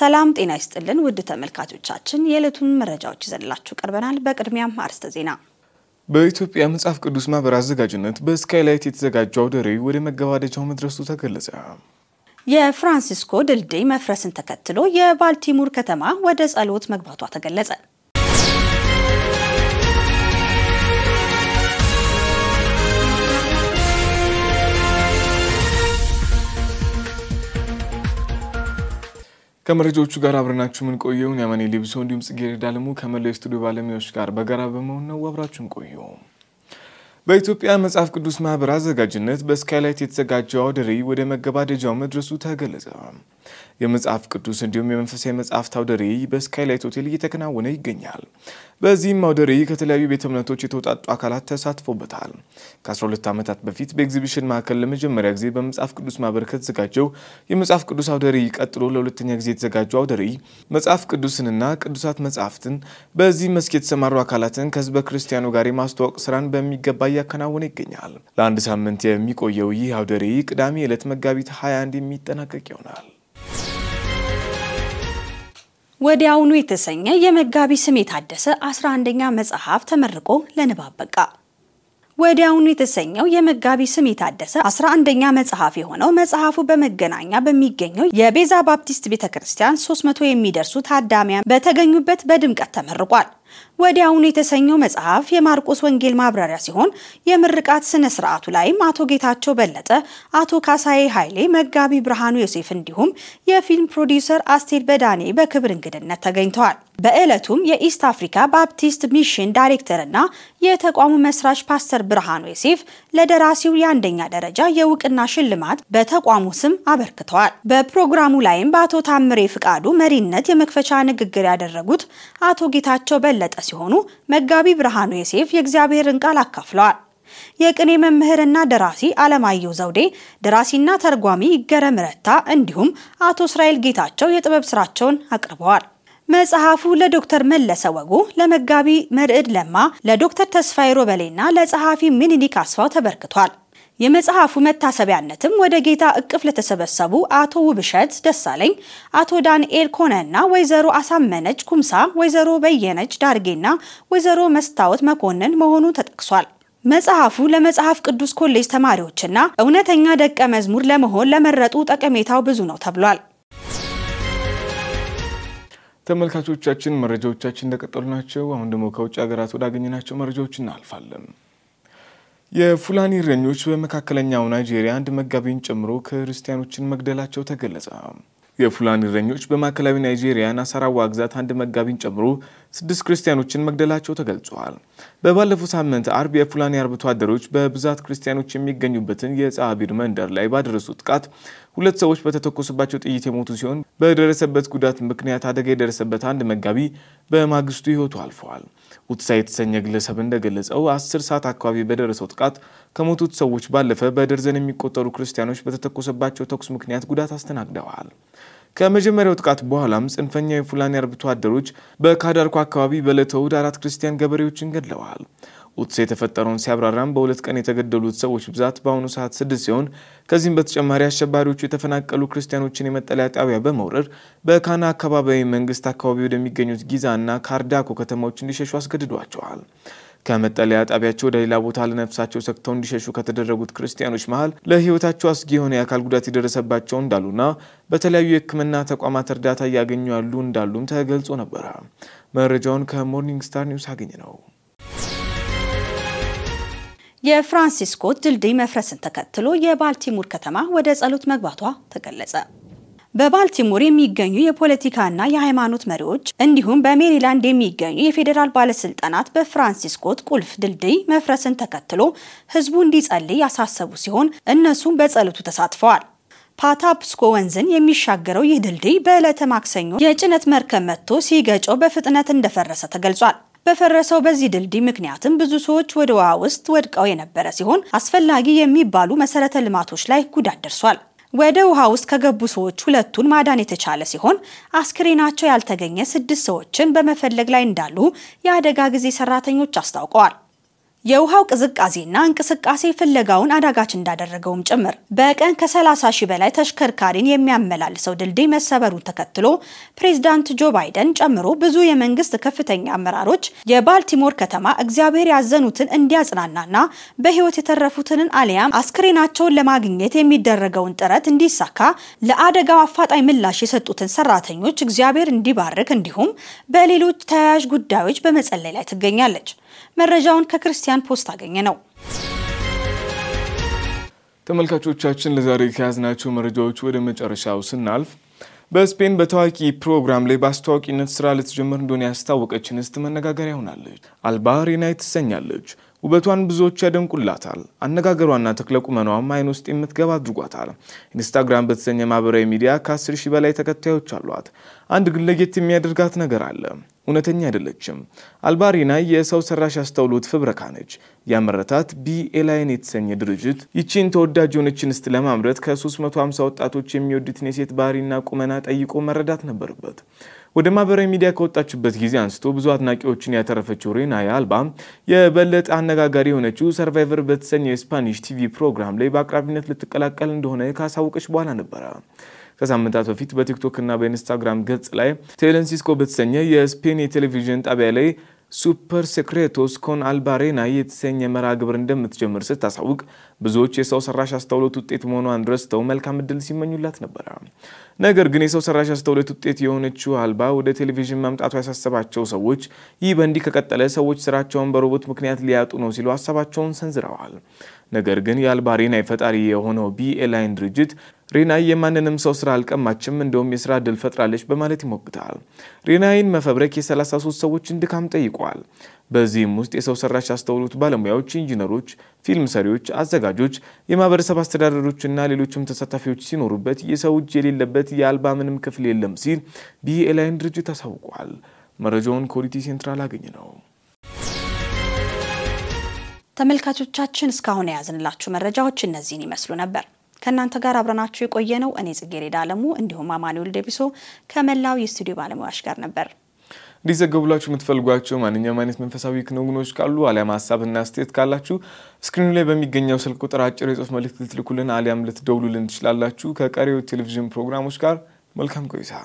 ሰላም ጤና ይስጥልን ውድ ተመልካቾቻችን፣ የዕለቱን መረጃዎች ይዘንላችሁ ቀርበናል። በቅድሚያም አርዕስተ ዜና። በኢትዮጵያ መጽሐፍ ቅዱስ ማህበር አዘጋጅነት በስካይላይት የተዘጋጀው አውደ ርዕይ ወደ መገባደጃው መድረሱ ተገለጸ። የፍራንሲስኮ ድልድይ መፍረስን ተከትሎ የባልቲሞር ከተማ ወደ ጸሎት መግባቷ ተገለጸ። ከመረጃዎቹ ጋር አብረናችሁ ምን ቆየውን ያመኔ ሊብሶ እንዲሁም ጽጌረዳ አለሙ ከመላው የስቱዲዮ ባለሙያዎች ጋር በጋራ በመሆን ነው። አብራችሁን ቆየ። በኢትዮጵያ መጽሐፍ ቅዱስ ማህበር አዘጋጅነት በስካይላይት የተዘጋጀው አውደ ርዕይ ወደ መገባደጃው መድረሱ ተገለጸ። የመጽሐፍ ቅዱስ እንዲሁም የመንፈሳዊ መጽሐፍት አውደ ርዕይ በስካይላይት ሆቴል እየተከናወነ ይገኛል። በዚህም አውደ ርዕይ ከተለያዩ ቤተ እምነቶች የተውጣጡ አካላት ተሳትፎበታል። ከ12 ዓመታት በፊት በኤግዚቢሽን ማዕከል ለመጀመሪያ ጊዜ በመጽሐፍ ቅዱስ ማህበር ከተዘጋጀው የመጽሐፍ ቅዱስ አውደ ርዕይ ቀጥሎ ለሁለተኛ ጊዜ የተዘጋጀው አውደ ርዕይ መጽሐፍ ቅዱስንና ቅዱሳት መጽሐፍትን በዚህ መስክ የተሰማሩ አካላትን ከህዝበ ክርስቲያኑ ጋር የማስተዋወቅ ስራን በሚገባ እያከናወነ ይገኛል። ለአንድ ሳምንት የሚቆየው ይህ አውደ ርዕይ ቅዳሜ ዕለት መጋቢት 21 የሚጠናቀቅ ይሆናል። ወዲያውኑ የተሰኘ የመጋቢ ስሜ ታደሰ 11ኛ መጽሐፍ ተመርቆ ለንባብ በቃ። ወዲያውኑ የተሰኘው የመጋቢ ስሜ ታደሰ 11ኛ መጽሐፍ የሆነው መጽሐፉ በመገናኛ በሚገኘው የቤዛ ባፕቲስት ቤተ ክርስቲያን 300 የሚደርሱ ታዳሚያን በተገኙበት በድምቀት ተመርቋል። ወዲያውኑ የተሰኘው መጽሐፍ የማርቆስ ወንጌል ማብራሪያ ሲሆን የምርቃት ስነ ስርዓቱ ላይም አቶ ጌታቸው በለጠ፣ አቶ ካሳዬ ኃይሌ፣ መጋቢ ብርሃኑ ዮሴፍ እንዲሁም የፊልም ፕሮዲውሰር አስቴር በዳኔ በክብር እንግድነት ተገኝተዋል። በዕለቱም የኢስት አፍሪካ ባፕቲስት ሚሽን ዳይሬክተርና የተቋሙ መስራች ፓስተር ብርሃኑ ዮሴፍ ለደራሲው የአንደኛ ደረጃ የእውቅና ሽልማት በተቋሙ ስም አበርክተዋል። በፕሮግራሙ ላይም በአቶ ታምሬ ፍቃዱ መሪነት የመክፈቻ ንግግር ያደረጉት አቶ ጌታቸው በለ የበለጠ ሲሆኑ መጋቢ ብርሃኑ ዮሴፍ የእግዚአብሔርን ቃል አካፍለዋል። የቅኔ መምህርና ደራሲ አለማየሁ ዘውዴ፣ ደራሲና ተርጓሚ ይገረም ረታ እንዲሁም አቶ እስራኤል ጌታቸው የጥበብ ስራቸውን አቅርበዋል። መጽሐፉ ለዶክተር መለሰ ወጉ፣ ለመጋቢ መርዕድ ለማ፣ ለዶክተር ተስፋዬ ሮበሌና ለጸሐፊ ምኒልክ አስፋው ተበርክቷል። የመጽሐፉ መታሰቢያነትም ወደ ጌታ እቅፍ ለተሰበሰቡ አቶ ውብሸት ደሳለኝ፣ አቶ ዳንኤል ኮነና ወይዘሮ አሳመነች ኩምሳ፣ ወይዘሮ በየነች ዳርጌና ወይዘሮ መስታወት መኮንን መሆኑ ተጠቅሷል። መጽሐፉ ለመጽሐፍ ቅዱስ ኮሌጅ ተማሪዎችና እውነተኛ ደቀ መዝሙር ለመሆን ለመረጡ ጠቀሜታው ብዙ ነው ተብሏል። ተመልካቾቻችን መረጃዎቻችን እንደቀጠሉ ናቸው። አሁን ደግሞ ከውጭ ሀገራት ወዳገኘናቸው መረጃዎች እናልፋለን። የፉላኒ እረኞች በመካከለኛው ናይጄሪያ አንድ መጋቢን ጨምሮ ክርስቲያኖችን መግደላቸው ተገለጸ። የፉላኒ እረኞች በማዕከላዊ ናይጄሪያ ናሳራዋ ግዛት አንድ መጋቢን ጨምሮ ስድስት ክርስቲያኖችን መግደላቸው ተገልጿል። በባለፈው ሳምንት አርብ የፉላኒ አርብቶ አደሮች በብዛት ክርስቲያኖች የሚገኙበትን የጻቢር መንደር ላይ ባደረሱት ጥቃት ሁለት ሰዎች በተተኮሰባቸው ጥይት የሞቱ ሲሆን በደረሰበት ጉዳት ምክንያት አደጋ የደረሰበት አንድ መጋቢ በማግስቱ ህይወቱ አልፈዋል። ውትሳ የተሰኘ ግለሰብ እንደገለጸው አስር ሰዓት አካባቢ በደረሰው ጥቃት ከሞቱት ሰዎች ባለፈ በደርዘን የሚቆጠሩ ክርስቲያኖች በተተኮሰባቸው ተኩስ ምክንያት ጉዳት አስተናግደዋል። ከመጀመሪያው ጥቃት በኋላም ጽንፈኛ የፉላኒ አርብቶ አደሮች በካዳርኮ አካባቢ በዕለተ እሁድ አራት ክርስቲያን ገበሬዎችን ገድለዋል። ውጥስ የተፈጠረውን ሲያብራራም በሁለት ቀን የተገደሉት ሰዎች ብዛት በአሁኑ ሰዓት ስድስት ሲሆን ከዚህም በተጨማሪ አሸባሪዎቹ የተፈናቀሉ ክርስቲያኖችን የመጠለያ ጣቢያ በመውረር በካና አካባቢያዊ መንግስት አካባቢ ወደሚገኙት ጊዛ እና ካርዳኮ ከተማዎች እንዲሸሹ አስገድዷቸዋል። ከመጠለያ ጣቢያቸው ወደ ሌላ ቦታ ለነፍሳቸው ሰግተው እንዲሸሹ ከተደረጉት ክርስቲያኖች መሀል ለህይወታቸው አስጊ የሆነ የአካል ጉዳት የደረሰባቸው እንዳሉና በተለያዩ የሕክምና ተቋማት እርዳታ እያገኙ ያሉ እንዳሉም ተገልጾ ነበረ። መረጃውን ከሞርኒንግ ስታር ኒውስ አገኘ ነው። የፍራንሲስኮ ድልድይ መፍረስን ተከትሎ የባልቲሞር ከተማ ወደ ጸሎት መግባቷ ተገለጸ። በባልቲሞር የሚገኙ የፖለቲካና የሃይማኖት መሪዎች እንዲሁም በሜሪላንድ የሚገኙ የፌዴራል ባለስልጣናት በፍራንሲስኮት ቁልፍ ድልድይ መፍረስን ተከትሎ ህዝቡ እንዲጸልይ ያሳሰቡ ሲሆን እነሱም በጸሎቱ ተሳትፈዋል። ፓታፕስኮ ወንዝን የሚሻገረው ይህ ድልድይ በዕለተ ማክሰኞ የጭነት መርከብ መጥቶ ሲገጨው በፍጥነት እንደፈረሰ ተገልጿል። በፈረሰው በዚህ ድልድይ ምክንያትም ብዙ ሰዎች ወደ ውሃ ውስጥ ወድቀው የነበረ ሲሆን አስፈላጊ የሚባሉ መሰረተ ልማቶች ላይ ጉዳት ደርሷል። ወደ ውሃ ውስጥ ከገቡ ሰዎች ሁለቱን ማዳን የተቻለ ሲሆን አስክሬናቸው ያልተገኘ ስድስት ሰዎችን በመፈለግ ላይ እንዳሉ የአደጋ ጊዜ ሰራተኞች አስታውቀዋል። የውሃው ቅዝቃዜና እንቅስቃሴ ፍለጋውን አዳጋች እንዳደረገውም ጭምር በቀን ከ30 ሺህ በላይ ተሽከርካሪን የሚያመላልሰው ድልድይ መሰበሩን ተከትሎ ፕሬዚዳንት ጆ ባይደን ጨምሮ ብዙ የመንግስት ከፍተኛ አመራሮች የባልቲሞር ከተማ እግዚአብሔር ያዘኑትን እንዲያጽናናና በህይወት የተረፉትንን አሊያም አስክሬናቸውን ለማግኘት የሚደረገውን ጥረት እንዲሳካ ለአደጋው አፋጣኝ ምላሽ የሰጡትን ሰራተኞች እግዚአብሔር እንዲባርክ እንዲሁም በሌሎች ተያያዥ ጉዳዮች በመጸለይ ላይ ትገኛለች። መረጃውን ከክርስቲያን ፖስት አገኘ ነው። ተመልካቾቻችን ለዛሬ ከያዝናቸው መረጃዎች ወደ መጨረሻው ስናልፍ በስፔን በታዋቂ ፕሮግራም ላይ በአስተዋቂነት ስራ ልትጀምር እንደሆነ ያስታወቀችን እስት መነጋገሪያ ሆናለች። አልባሬና ትሰኛለች። ውበቷን ብዙዎች ያደንቁላታል። አነጋገሯና ተክለ ቁመናዋም አይን ውስጥ የምትገባ አድርጓታል። ኢንስታግራም በተሰኘ ማህበራዊ ሚዲያ ከ10 ሺህ በላይ ተከታዮች አሏት። አንድ ግን ለየት የሚያደርጋት ነገር አለ። እውነተኛ አይደለችም። አልባሪና የሰው ሰራሽ አስተውሎት ፍብረካ ነች። ያመረታት ቢኤላይን የተሰኘ ድርጅት ይቺን ተወዳጅ የሆነች እንስት ለማምረት ከ350 ወጣቶች የሚወዱትን የሴት ባህሪና ቁመና ጠይቆ መረዳት ነበርበት ወደ ማህበራዊ ሚዲያ ከወጣችበት ጊዜ አንስቶ ብዙ አድናቂዎችን ያተረፈችው ሬናያ አልባ የበለጠ አነጋጋሪ የሆነችው ሰርቫይቨር በተሰኘ የስፓኒሽ ቲቪ ፕሮግራም ላይ በአቅራቢነት ልትቀላቀል እንደሆነ ካሳወቀች በኋላ ነበረ። ከሳምንታት በፊት በቲክቶክ እና በኢንስታግራም ገጽ ላይ ቴለንሲስኮ በተሰኘ የስፔን የቴሌቪዥን ጣቢያ ላይ ሱፐር ሴክሬቶስ ኮን አልባሬና የተሰኘ መርሃ ግብር እንደምትጀምር ስታሳውቅ ብዙዎች የሰው ሰራሽ አስተውሎት ውጤት መሆኗን ረስተው መልካም እድል ሲመኙላት ነበረ። ነገር ግን የሰው ሰራሽ አስተውሎት ውጤት የሆነችው አልባ ወደ ቴሌቪዥን መምጣቱ ያሳሰባቸው ሰዎች ይህ በእንዲህ ከቀጠለ ሰዎች ስራቸውን በሮቦት ምክንያት ሊያጡ ነው ሲሉ ሀሳባቸውን ሰንዝረዋል። ነገር ግን የአልባ ሬናይ ፈጣሪ የሆነው ቢኤላይን ድርጅት ሬናይ የማንንም ሰው ስራ አልቀማችም፣ እንደውም የስራ እድል ፈጥራለች በማለት ይሞግታል። ሬናይን መፈብረክ የ33 ሰዎችን ድካም ጠይቋል። በዚህም ውስጥ የሰው ሰራሽ አስተውሎት ባለሙያዎች፣ ኢንጂነሮች፣ ፊልም ሰሪዎች፣ አዘጋጆች፣ የማህበረሰብ አስተዳደሮችና ሌሎችም ተሳታፊዎች ሲኖሩበት የሰው እጅ የሌለበት የአልባ ምንም ክፍል የለም ሲል ቢኤላይን ድርጅት አሳውቋል። መረጃውን ኮሊቲ ሴንትራል አገኝ ነው። ተመልካቾቻችን እስካሁን የያዝንላችሁ መረጃዎች እነዚህን ይመስሉ ነበር። ከእናንተ ጋር አብረናችሁ የቆየ ነው። እኔ ጽጌሬዳ አለሙ እንዲሁም አማኑኤል ደቢሶ ከመላው የስቱዲዮ ባለሙያዎች ጋር ነበር። እንዲዘገቡላችሁ የምትፈልጓቸው ማንኛውም አይነት መንፈሳዊ ክንውኖች ካሉ አሊያም ሀሳብና አስተያየት ካላችሁ ስክሪኑ ላይ በሚገኘው ስልክ ቁጥር አጭር የጽሁፍ መልእክት ልትልኩልን አሊያም ልትደውሉልን ትችላላችሁ። ከቀሪው ቴሌቪዥን ፕሮግራሞች ጋር መልካም ቆይታ